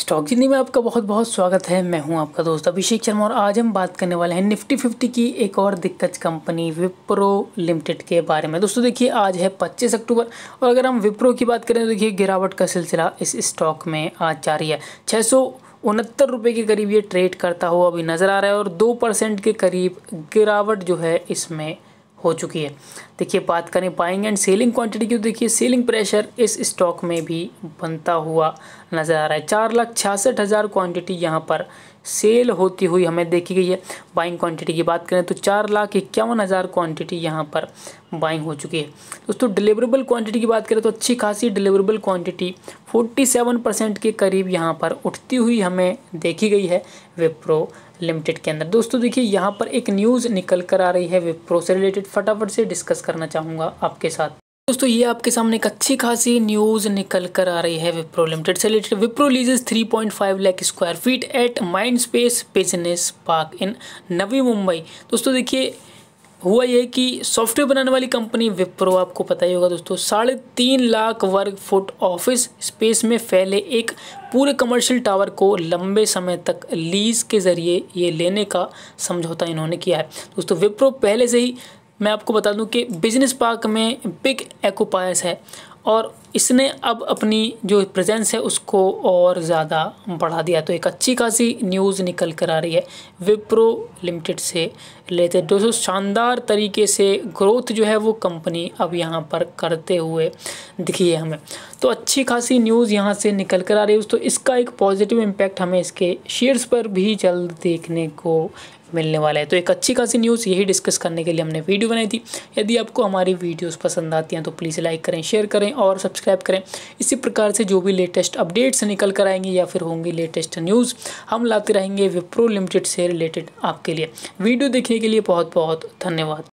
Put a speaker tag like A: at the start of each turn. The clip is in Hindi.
A: स्टॉक जिंदगी में आपका बहुत बहुत स्वागत है मैं हूं आपका दोस्त अभिषेक शर्मा और आज हम बात करने वाले हैं निफ्टी फिफ्टी की एक और दिक्कत कंपनी विप्रो लिमिटेड के बारे में दोस्तों देखिए आज है 25 अक्टूबर और अगर हम विप्रो की बात करें तो देखिए गिरावट का सिलसिला इस स्टॉक में आज जारी है छः उनहत्तर रुपये के करीब ये ट्रेड करता हुआ अभी नज़र आ रहा है और दो परसेंट के करीब गिरावट जो है इसमें हो चुकी है देखिए बात करें बाइंग एंड सेलिंग क्वांटिटी की तो देखिए सेलिंग प्रेशर इस स्टॉक में भी बनता हुआ नज़र आ रहा है चार लाख छियासठ हज़ार क्वान्टिटी यहाँ पर सेल होती हुई हमें देखी गई है बाइंग क्वांटिटी की बात करें तो चार लाख इक्यावन हज़ार क्वान्टिटी यहाँ पर बाइंग हो चुकी है दोस्तों डिलीवरेबल क्वांटिटी की बात करें तो अच्छी खासी डिलीवरेबल क्वांटिटी 47 परसेंट के करीब यहाँ पर उठती हुई हमें देखी गई है विप्रो लिमिटेड के अंदर दोस्तों देखिए यहाँ पर एक न्यूज़ निकल कर आ रही है विप्रो से रिलेटेड फटाफट से डिस्कस करना चाहूँगा आपके साथ दोस्तों ये आपके सामने एक अच्छी खासी न्यूज़ निकल कर आ रही है विप्रो लिमिटेड से related Wipro leases 3.5 lakh square feet at Mindspace business park in Navi Mumbai दोस्तों देखिए हुआ यह कि सॉफ्टवेयर बनाने वाली कंपनी विप्रो आपको पता ही होगा दोस्तों साढ़े तीन लाख वर्ग फुट ऑफिस स्पेस में फैले एक पूरे कमर्शियल टावर को लंबे समय तक लीज के ज़रिए ये लेने का समझौता इन्होंने किया है दोस्तों विप्रो पहले से ही मैं आपको बता दूं कि बिजनेस पार्क में बिग एक्ोपायस है और इसने अब अपनी जो प्रेजेंस है उसको और ज़्यादा बढ़ा दिया तो एक अच्छी खासी न्यूज़ निकल कर आ रही है विप्रो लिमिटेड से लेते दोस्तों शानदार तरीके से ग्रोथ जो है वो कंपनी अब यहाँ पर करते हुए दिखी है हमें तो अच्छी खासी न्यूज़ यहाँ से निकल कर आ रही है दोस्तों इसका एक पॉजिटिव इम्पैक्ट हमें इसके शेयर्स पर भी जल्द देखने को मिलने वाला है तो एक अच्छी खासी न्यूज़ यही डिस्कस करने के लिए हमने वीडियो बनाई थी यदि आपको हमारी वीडियोस पसंद आती हैं तो प्लीज़ लाइक करें शेयर करें और सब्सक्राइब सब्सक्राइब करें इसी प्रकार से जो भी लेटेस्ट अपडेट्स निकल कर आएंगे या फिर होंगी लेटेस्ट न्यूज़ हम लाते रहेंगे विप्रो लिमिटेड से रिलेटेड आपके लिए वीडियो देखने के लिए बहुत बहुत धन्यवाद